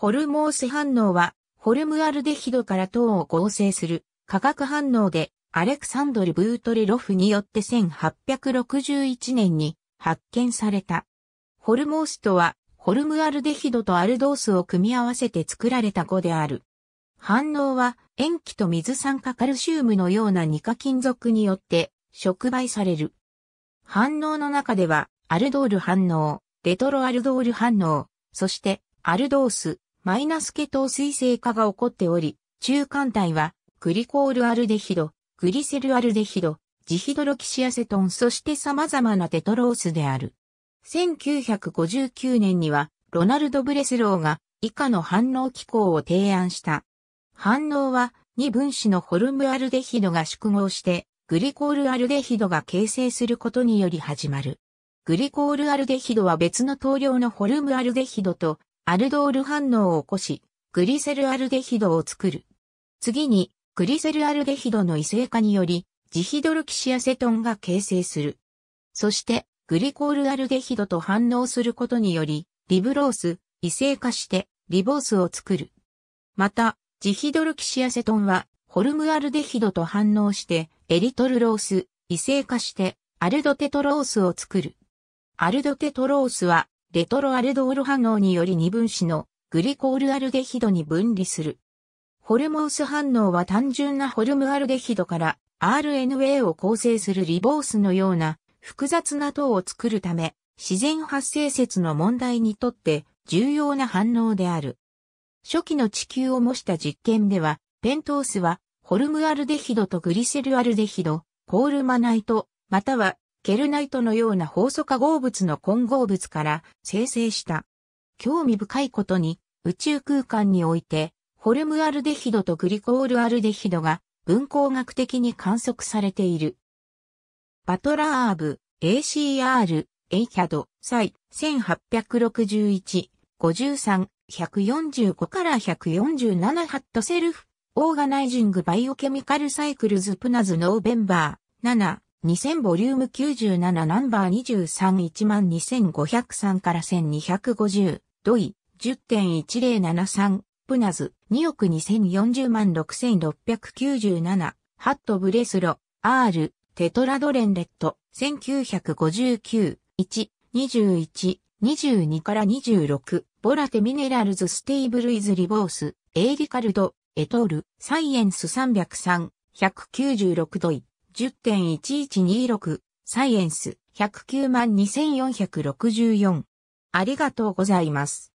ホルモース反応は、ホルムアルデヒドから糖を合成する化学反応で、アレクサンドル・ブートレロフによって1861年に発見された。ホルモースとは、ホルムアルデヒドとアルドースを組み合わせて作られた語である。反応は、塩基と水酸化カルシウムのような二化金属によって触媒される。反応の中では、アルドール反応、レトロアルドール反応、そして、アルドース、マイナスケ統水性化が起こっており、中間体は、グリコールアルデヒド、グリセルアルデヒド、ジヒドロキシアセトンそして様々なテトロースである。1959年には、ロナルド・ブレスローが以下の反応機構を提案した。反応は、2分子のホルムアルデヒドが縮合して、グリコールアルデヒドが形成することにより始まる。グリコールアルデヒドは別の等量のホルムアルデヒドとアルドール反応を起こし、グリセルアルデヒドを作る。次に、グリセルアルデヒドの異性化により、ジヒドルキシアセトンが形成する。そして、グリコールアルデヒドと反応することにより、リブロース、異性化して、リボースを作る。また、ジヒドルキシアセトンは、ホルムアルデヒドと反応して、エリトルロース、異性化して、アルドテトロースを作る。アルドテトロースは、レトロアルドール反応により二分子のグリコールアルデヒドに分離する。ホルモウス反応は単純なホルムアルデヒドから RNA を構成するリボースのような複雑な糖を作るため、自然発生説の問題にとって重要な反応である。初期の地球を模した実験では、ペントースはホルムアルデヒドとグリセルアルデヒド、コールマナイト、またはケルナイトのようなホ素化合物の混合物から生成した。興味深いことに、宇宙空間において、ホルムアルデヒドとグリコールアルデヒドが分光学的に観測されている。バトラーブ、ACR、ACAD、サイ、1861、53、145から147ハットセルフ、オーガナイジングバイオケミカルサイクルズプナズノーベンバー、7、2000ボリューム97ナンバー23 12503から1250ドイ10.1073プナズ2億2040万6697ハットブレスロ R テトラドレンレット1959 1 21 22から26ボラテミネラルズステイブルイズリボースエイリカルドエトールサイエンス303 196ドイ10.1126、サイエンス、1092464。ありがとうございます。